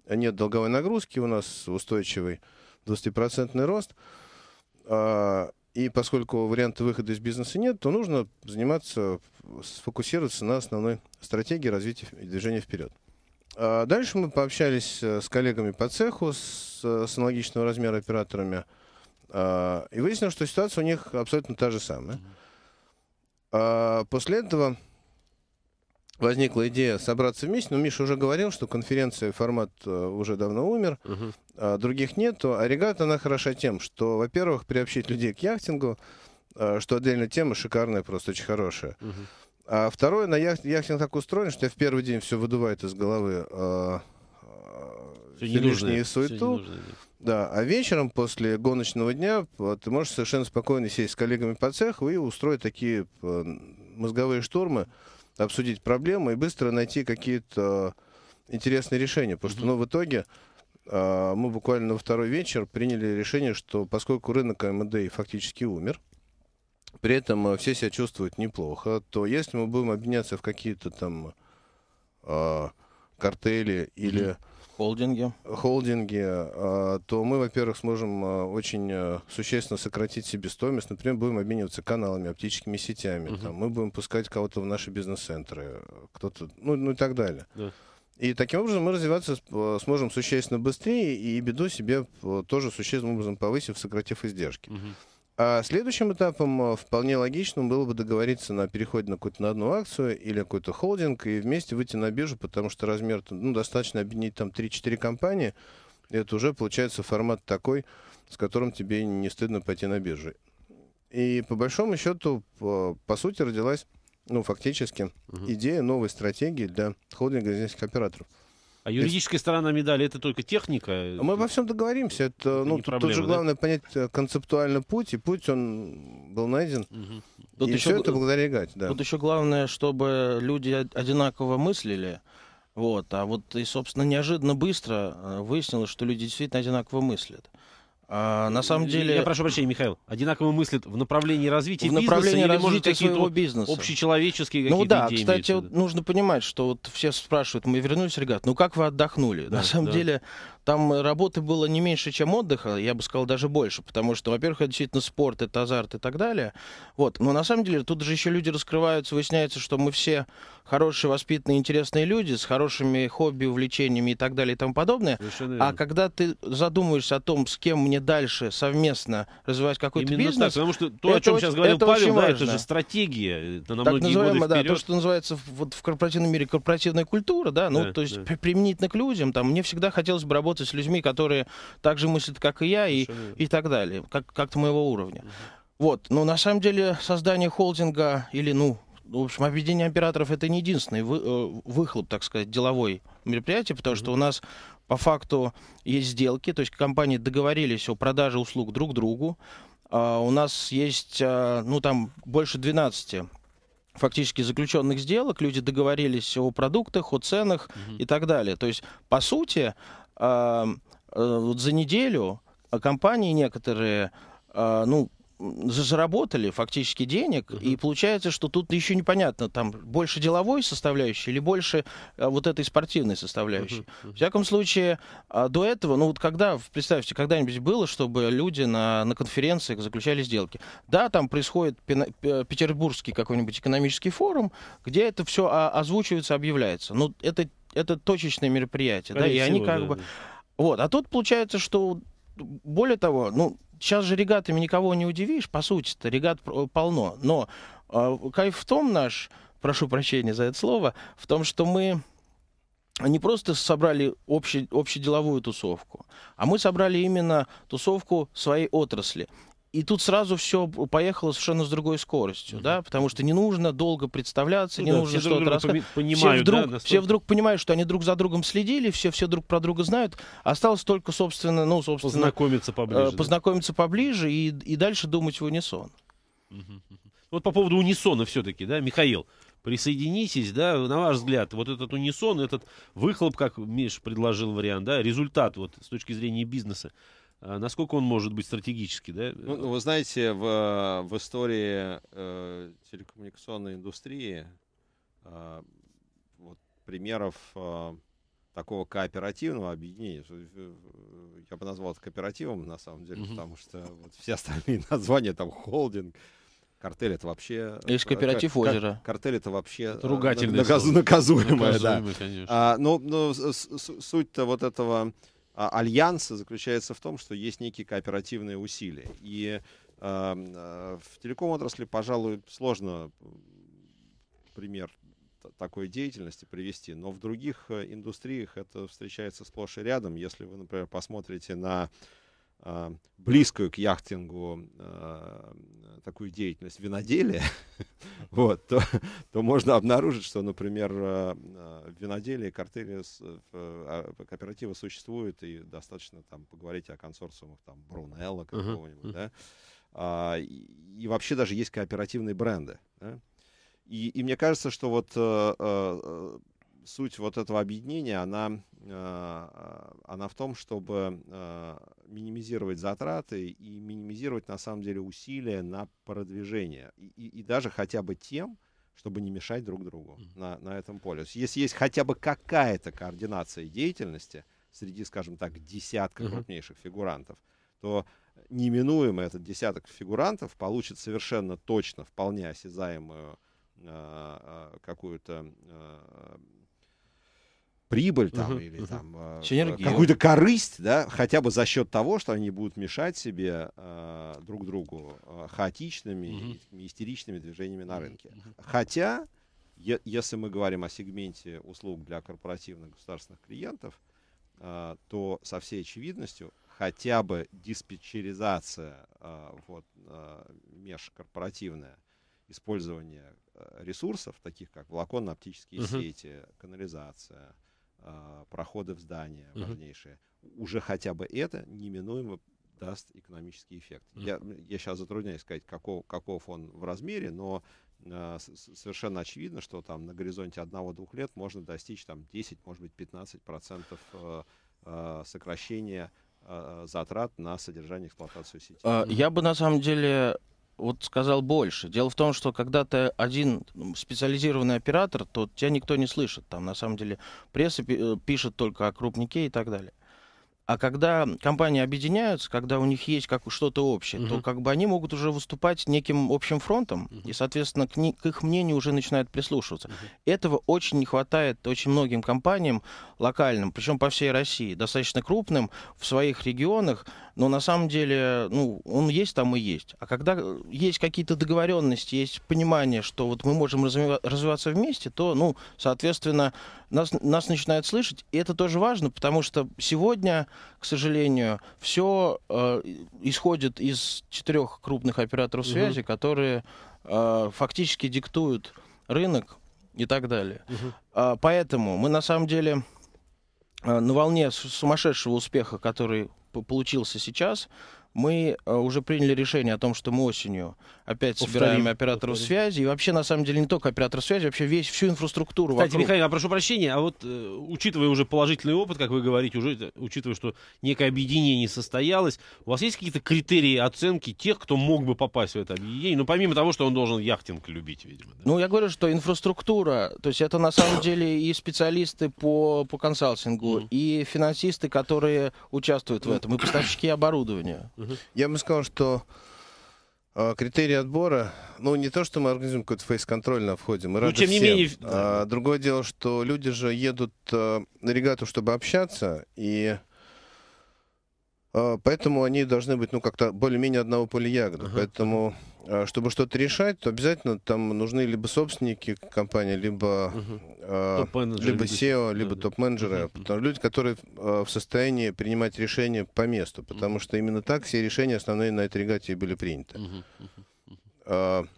нет долговой нагрузки, у нас устойчивый 20% рост. И поскольку варианта выхода из бизнеса нет, то нужно заниматься, сфокусироваться на основной стратегии развития и движения вперед. А дальше мы пообщались э, с коллегами по цеху, с, с аналогичного размера операторами, а, и выяснилось, что ситуация у них абсолютно та же самая. А, после этого возникла идея собраться вместе, но Миша уже говорил, что конференция формат э, уже давно умер, угу. а других нету. А регата, она хороша тем, что, во-первых, приобщить людей к яхтингу, э, что отдельная тема шикарная, просто очень хорошая. Угу. А второе, на яхт, яхтинг так устроен, что тебя в первый день все выдувает из головы э, э, лишние суету. Да, а вечером после гоночного дня ты можешь совершенно спокойно сесть с коллегами по цеху и устроить такие мозговые штурмы обсудить проблемы и быстро найти какие-то э, интересные решения. Потому что, ну, в итоге э, мы буквально во второй вечер приняли решение, что поскольку рынок а МД фактически умер, при этом э, все себя чувствуют неплохо, то если мы будем объединяться в какие-то там картели или mm-hmm. Холдинги. Холдинги, а, то мы, во-первых, сможем а, очень а, существенно сократить себестоимость. Например, будем обмениваться каналами, оптическими сетями. Угу. Там, мы будем пускать кого-то в наши бизнес-центры, кто-то, ну, ну и так далее. Да. И таким образом мы развиваться сможем существенно быстрее и беду себе тоже существенным образом повысив, сократив издержки. Угу. А следующим этапом э, вполне логичным было бы договориться на переходе на какую-то на одну акцию или какой-то холдинг и вместе выйти на биржу, потому что размер, ну, достаточно объединить там 3-4 компании, это уже получается формат такой, с которым тебе не стыдно пойти на биржу. И по большому счету, по, по сути, родилась, ну, фактически, угу. идея новой стратегии для холдинга здесь операторов. А юридическая сторона медали это только техника? Мы обо всем договоримся. Это, это ну, тут, проблема, тут же да? главное понять э, концептуально путь, и путь он был найден. Угу. Тут и еще, все это благодаря Игате, да. Тут еще главное, чтобы люди одинаково мыслили. Вот, а вот и, собственно, неожиданно быстро э, выяснилось, что люди действительно одинаково мыслят. А, на самом э, деле... Я прошу прощения, Михаил. Одинаково мыслит в направлении развития в бизнеса направлении или, развития может, какие-то бизнеса. общечеловеческие ну какие-то Ну да, кстати, вот нужно понимать, что вот все спрашивают, мы вернулись, ребят, ну как вы отдохнули? Да, на самом да. деле, там работы было не меньше, чем отдыха, я бы сказал, даже больше, потому что, во-первых, это действительно спорт, это азарт и так далее. Вот. Но на самом деле тут же еще люди раскрываются, выясняется, что мы все хорошие, воспитанные, интересные люди с хорошими хобби, увлечениями и так далее и тому подобное. Совершенно а верно. а когда ты задумываешься о том, с кем мне дальше совместно развивать какой-то бизнес... Так, потому что то, о чем очень, сейчас говорил это Павел, да, это же стратегия это на так многие называемое, годы да, то, что называется вот в корпоративном мире корпоративная культура, да, ну, да, то есть да. применительно к людям, там, мне всегда хотелось бы работать работать с людьми, которые так же мыслят, как и я, и, ну и так далее, как, как-то моего уровня. Угу. Вот, но ну, на самом деле создание холдинга или, ну, в общем, объединение операторов это не единственный вы, э, выхлоп, так сказать, деловой мероприятия, потому mm что у нас по факту есть сделки, то есть компании договорились о продаже услуг друг другу. А, у нас есть, а, ну, там больше 12 фактически заключенных сделок, люди договорились о продуктах, о ценах mm и так далее. То есть, по сути, Э, вот за неделю компании некоторые, а, ну, заработали фактически денег, uh-huh. и получается, что тут еще непонятно, там больше деловой составляющей или больше э, вот этой спортивной составляющей. Uh-huh. Uh-huh. В всяком случае, а, до этого, ну вот когда, представьте, когда-нибудь было, чтобы люди на, на конференциях заключали сделки. Да, там происходит петербургский какой-нибудь экономический форум, где это все озвучивается, объявляется. Но это это точечные мероприятия, да, и они как да, бы... Да. Вот, а тут получается, что более того, ну, сейчас же регатами никого не удивишь, по сути-то, регат полно, но э, кайф в том наш, прошу прощения за это слово, в том, что мы не просто собрали общий, общеделовую тусовку, а мы собрали именно тусовку своей отрасли и тут сразу все поехало совершенно с другой скоростью, mm-hmm. да, потому что не нужно долго представляться, ну, не да, нужно что-то рассказывать. Понимают, все, вдруг, да, все вдруг понимают, что они друг за другом следили, все все друг про друга знают. Осталось только, собственно, ну, собственно... Познакомиться поближе. Э, познакомиться поближе и, и дальше думать в унисон. Mm-hmm. Вот по поводу унисона все-таки, да, Михаил, присоединитесь, да, на ваш взгляд, вот этот унисон, этот выхлоп, как Миш предложил вариант, да, результат вот с точки зрения бизнеса, а насколько он может быть стратегически, да? Ну, вы знаете, в, в истории э, телекоммуникационной индустрии э, вот, примеров э, такого кооперативного объединения, я бы назвал это кооперативом на самом деле, угу. потому что вот, все остальные названия там холдинг, Картель это вообще... Лишь э, кооператив кар- озера. Картель это вообще... Э, это ругательное. Наказ- наказуемое, наказуемое, да. Конечно. А, ну, ну, с- с- суть-то вот этого а, альянса заключается в том, что есть некие кооперативные усилия. И эм, э, в телеком-отрасли, пожалуй, сложно пример такой деятельности привести, но в других э, индустриях это встречается сплошь и рядом. Если вы, например, посмотрите на а, близкую к яхтингу э, такую деятельность виноделия, вот, то, то можно обнаружить, что, например, а, в виноделии картели кооперативы существуют, и достаточно там поговорить о консорциумах там Брунелла какого-нибудь, да, а, и, и вообще даже есть кооперативные бренды, да? и, и мне кажется, что вот э, э, суть вот этого объединения, она, э, она в том, чтобы э, минимизировать затраты и минимизировать, на самом деле, усилия на продвижение. И, и, и даже хотя бы тем, чтобы не мешать друг другу на, на этом поле. Если есть хотя бы какая-то координация деятельности среди, скажем так, десятка крупнейших фигурантов, то неминуемо этот десяток фигурантов получит совершенно точно, вполне осязаемую э, какую-то прибыль там, угу, или угу. там Синергия. А, какую-то корысть, да, хотя бы за счет того, что они будут мешать себе э, друг другу э, хаотичными угу. и истеричными движениями на рынке. Хотя, е- если мы говорим о сегменте услуг для корпоративных государственных клиентов, э, то со всей очевидностью хотя бы диспетчеризация э, вот, э, межкорпоративная, использование ресурсов, таких как волоконно-оптические uh-huh. сети, канализация, а, проходы в здание важнейшие. Уже хотя бы это неминуемо даст экономический эффект. Угу. Я, я сейчас затрудняюсь сказать, каков, каков он в размере, но э, совершенно очевидно, что там на горизонте одного-двух лет можно достичь там 10, может быть, 15 процентов э, э, сокращения затрат на содержание эксплуатацию сети. Я бы на самом деле вот сказал больше. Дело в том, что когда ты один специализированный оператор, то тебя никто не слышит. Там на самом деле пресса э, пишет только о крупнике и так далее. А когда компании объединяются, когда у них есть как что-то общее, угу. то как бы они могут уже выступать неким общим фронтом, угу. и, соответственно, к, не, к их мнению уже начинают прислушиваться. Угу. Этого очень не хватает очень многим компаниям локальным, причем по всей России, достаточно крупным в своих регионах, но на самом деле, ну, он есть там и есть. А когда э, есть какие-то договоренности, есть понимание, что вот мы можем развиваться вместе, то, ну, соответственно, нас, нас начинают слышать. И это тоже важно, потому что сегодня, к сожалению, все э, исходит из четырех крупных операторов угу. связи, которые э, фактически диктуют рынок и так далее. Угу. Э, поэтому мы на самом деле э, на волне сумасшедшего успеха, который получился сейчас, мы э, уже приняли решение о том, что мы осенью опять повторим, собираем операторов повторим. связи. И вообще, на самом деле, не только операторов связи, вообще весь, всю инфраструктуру Кстати, вокруг. Михаил, я прошу прощения, а вот э, учитывая уже положительный опыт, как вы говорите, уже учитывая, что некое объединение не состоялось, у вас есть какие-то критерии оценки тех, кто мог бы попасть в это объединение? Ну, помимо того, что он должен яхтинг любить, видимо. Да? Ну, я говорю, что инфраструктура, то есть это на самом деле и специалисты по, по консалтингу, mm. и финансисты, которые участвуют в ну, этом, и поставщики оборудования. Mm. Я бы сказал, что э, критерии отбора, ну не то, что мы организуем какой-то фейс-контроль на входе, мы ну, рады тем всем. Не менее... а, другое дело, что люди же едут э, на регату, чтобы общаться, и э, поэтому они должны быть, ну как-то более-менее одного поля ягоды, ага. поэтому... А, чтобы что-то решать, то обязательно там нужны либо собственники компании, либо, угу. э, либо SEO, либо да, топ-менеджеры. Да. Угу. Люди, которые э, в состоянии принимать решения по месту, потому угу. что именно так все решения основные на этой регате были приняты. Угу. Угу.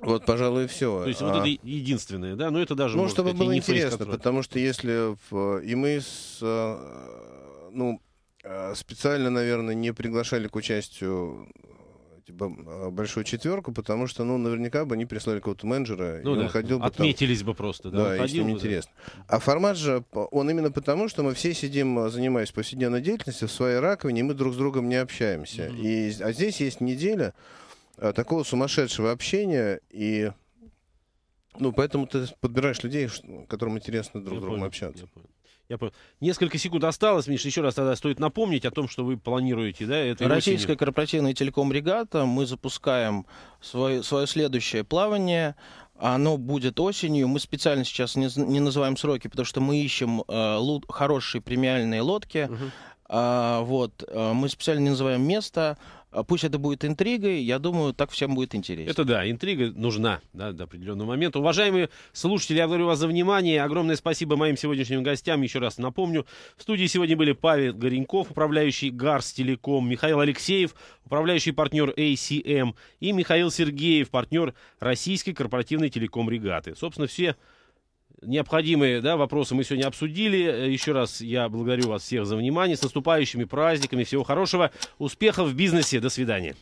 вот, пожалуй, и все. То есть а, вот это единственное, да? Но ну, это даже, ну, чтобы сказать, было интересно, потому что если... В, и мы с... Ну, специально, наверное, не приглашали к участию типа, а, большую четверку, потому что, ну, наверняка бы они прислали какого-то менеджера, ну, и да. он ходил бы Отметились там. бы просто, да. Да, если им бы, интересно. Да. А формат же, он именно потому, что мы все сидим, а, занимаясь повседневной деятельностью, в своей раковине, и мы друг с другом не общаемся. Mm-hmm. И, а здесь есть неделя а, такого сумасшедшего общения, и... Ну, поэтому ты подбираешь людей, которым интересно друг с другом общаться. Я понял. Я понял. Несколько секунд осталось, Миша, еще раз тогда стоит напомнить о том, что вы планируете, да, это Российская осенью. корпоративная телеком регата, мы запускаем свое, свое следующее плавание, оно будет осенью. Мы специально сейчас не, не называем сроки, потому что мы ищем э, лут, хорошие премиальные лодки. Uh-huh. А, вот, э, мы специально не называем место, а пусть это будет интригой, я думаю, так всем будет интересно. Это да, интрига нужна да, до определенного момента. Уважаемые слушатели, я благодарю вас за внимание. Огромное спасибо моим сегодняшним гостям. Еще раз напомню, в студии сегодня были Павел Гореньков, управляющий Гарс Телеком, Михаил Алексеев, управляющий партнер ACM и Михаил Сергеев, партнер российской корпоративной телеком регаты. Собственно, все необходимые да, вопросы мы сегодня обсудили. Э, еще раз я благодарю вас всех за внимание. С наступающими праздниками. Всего хорошего. Успехов в бизнесе. До свидания.